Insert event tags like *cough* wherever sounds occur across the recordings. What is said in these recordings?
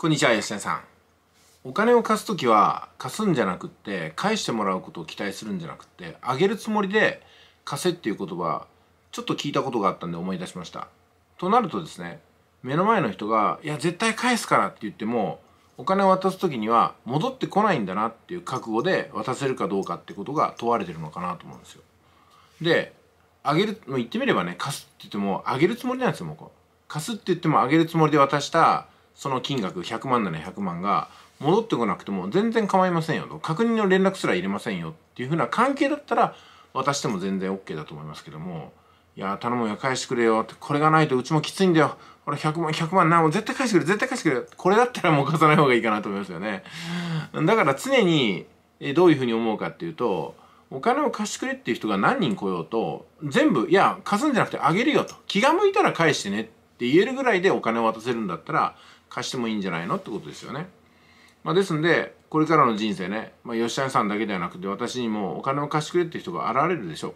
こんにちは吉田さんお金を貸す時は貸すんじゃなくって返してもらうことを期待するんじゃなくってあげるつもりで貸せっていう言葉ちょっと聞いたことがあったんで思い出しましたとなるとですね目の前の人が「いや絶対返すから」って言ってもお金を渡す時には戻ってこないんだなっていう覚悟で渡せるかどうかってことが問われてるのかなと思うんですよであげる言ってみればね貸すって言ってもあげるつもりなんですよもう貸すって言ってもあげるつもりで渡したその金額100万なら100万が戻ってこなくても全然構いませんよと確認の連絡すら入れませんよっていうふうな関係だったら渡しても全然 OK だと思いますけどもいや頼むよ返してくれよってこれがないとうちもきついんだよ俺100万100万なもう絶対返してくれ絶対返してくれこれだったらもう貸さない方がいいかなと思いますよねだから常にどういうふうに思うかっていうとお金を貸してくれっていう人が何人来ようと全部いや貸すんじゃなくてあげるよと気が向いたら返してねって言えるぐらいでお金を渡せるんだったら貸してもいいんじゃないのってことですよね。まあ、ですんでこれからの人生ね、まあ、吉谷さんだけではなくて私にもお金を貸してくれって人が現れるでしょう。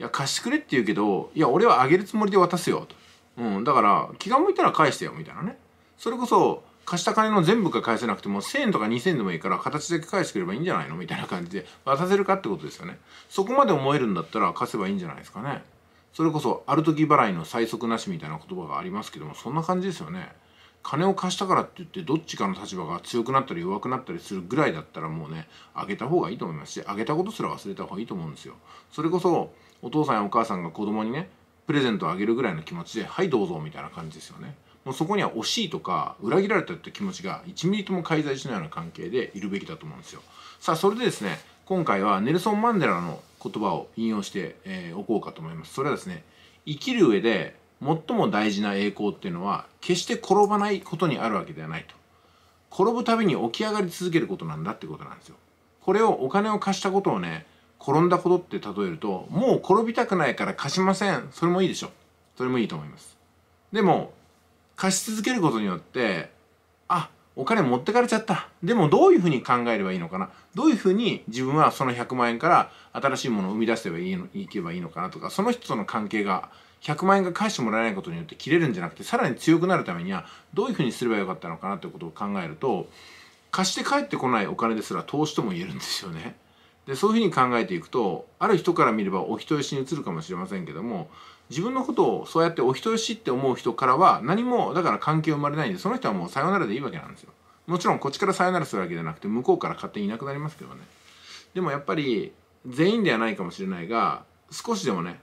いや貸してくれって言うけどいや俺はあげるつもりで渡すよと、うん、だから気が向いたら返してよみたいなねそれこそ貸した金の全部が返せなくても1,000円とか2,000円でもいいから形だけ返してくればいいんじゃないのみたいな感じで渡せるかってことですよねそこまで思えるんだったら貸せばいいんじゃないですかねそれこそある時払いの最速なしみたいな言葉がありますけどもそんな感じですよね。金を貸したからって言ってどっちかの立場が強くなったり弱くなったりするぐらいだったらもうねあげた方がいいと思いますしあげたことすら忘れた方がいいと思うんですよそれこそお父さんやお母さんが子供にねプレゼントをあげるぐらいの気持ちではいどうぞみたいな感じですよねもうそこには惜しいとか裏切られたって気持ちが1ミリとも介在しないような関係でいるべきだと思うんですよさあそれでですね今回はネルソン・マンデラの言葉を引用して、えー、おこうかと思いますそれはですね生きる上で最も大事な栄光っていうのは決して転ばないことにあるわけではないと転ぶたびに起き上がり続けることなんだってことなんですよこれをお金を貸したことをね転んだことって例えるともう転びたくないから貸しませんそれもいいでしょそれもいいと思いますでも貸し続けることによってあお金持ってかれちゃったでもどういうふうに考えればいいのかなどういうふうに自分はその100万円から新しいものを生み出せばいいのいけばいいのかなとかその人との関係が100万円が返してもらえないことによって切れるんじゃなくてさらに強くなるためにはどういうふうにすればよかったのかなってことを考えると貸して返ってこないお金ですら投資とも言えるんですよね。でそういうふうに考えていくとある人から見ればお人よしに移るかもしれませんけども自分のことをそうやってお人よしって思う人からは何もだから関係生まれないんでその人はもうさよならでいいわけなんですよ。もちろんこっちからさよならするわけじゃなくて向こうから勝手にいなくなりますけどね。でもやっぱり全員ではないかもしれないが少しでもね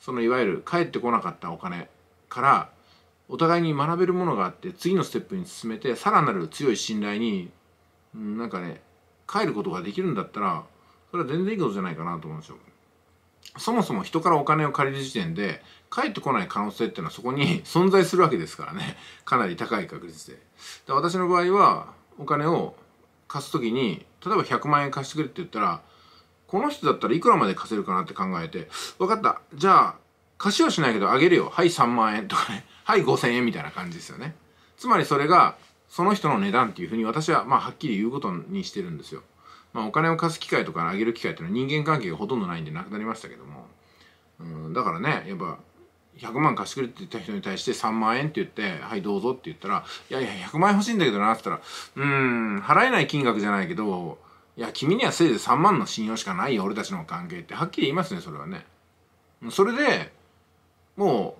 そのいわゆる帰ってこなかったお金からお互いに学べるものがあって次のステップに進めてさらなる強い信頼になんかね帰ることができるんだったらそれは全然いいことじゃないかなと思うんですよ。そもそも人からお金を借りる時点で返ってこない可能性っていうのはそこに *laughs* 存在するわけですからねかなり高い確率で。で私の場合はお金を貸す時に例えば100万円貸してくれって言ったらこの人だったらいくらまで貸せるかなって考えて、分かった。じゃあ、貸しはしないけどあげるよ。はい、3万円とかね。*laughs* はい、5000円みたいな感じですよね。つまりそれが、その人の値段っていうふうに私は、まあ、はっきり言うことにしてるんですよ。まあ、お金を貸す機会とかあげる機会っていうのは人間関係がほとんどないんでなくなりましたけども。うん、だからね、やっぱ、100万貸してくれって言った人に対して3万円って言って、はいどうぞって言ったら、いやいや100万円欲しいんだけどなって言ったら、うーん、払えない金額じゃないけど、いや君にはせいぜい3万の信用しかないよ俺たちの関係ってはっきり言いますねそれはねそれでも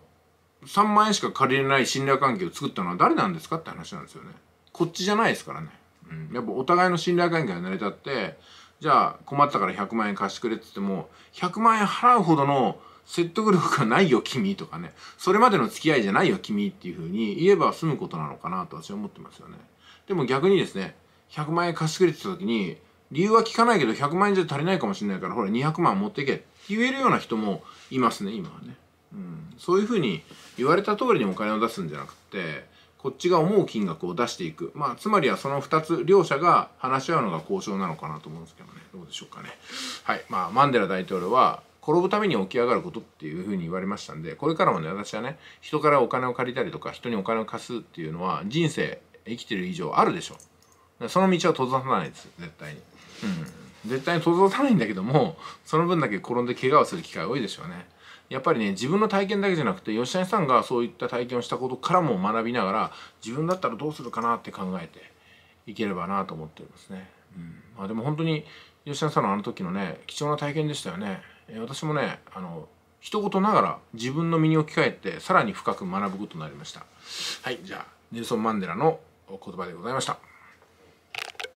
う3万円しか借りれない信頼関係を作ったのは誰なんですかって話なんですよねこっちじゃないですからね、うん、やっぱお互いの信頼関係が成り立ってじゃあ困ったから100万円貸してくれって言っても100万円払うほどの説得力がないよ君とかねそれまでの付き合いじゃないよ君っていうふうに言えば済むことなのかなと私は思ってますよねでも逆にですね100万円貸してくれって言った時に理由は聞かないけど100万円じゃ足りないかもしれないからほら200万持ってけって言えるような人もいますね今はね、うん、そういうふうに言われた通りにお金を出すんじゃなくてこっちが思う金額を出していくまあつまりはその2つ両者が話し合うのが交渉なのかなと思うんですけどねどうでしょうかねはいまあマンデラ大統領は転ぶために起き上がることっていうふうに言われましたんでこれからもね私はね人からお金を借りたりとか人にお金を貸すっていうのは人生生きてる以上あるでしょうその道は閉ざさないです絶対に。絶対に届かないんだけどもその分だけ転んで怪我をする機会多いでしょうねやっぱりね自分の体験だけじゃなくて吉谷さんがそういった体験をしたことからも学びながら自分だったらどうするかなって考えていければなと思ってますね、うんまあ、でも本当に吉谷さんのあの時のね貴重な体験でしたよね、えー、私もねあの一言ながら自分の身に置き換えてさらに深く学ぶことになりましたはいじゃあネルソン・マンデラの言葉でございました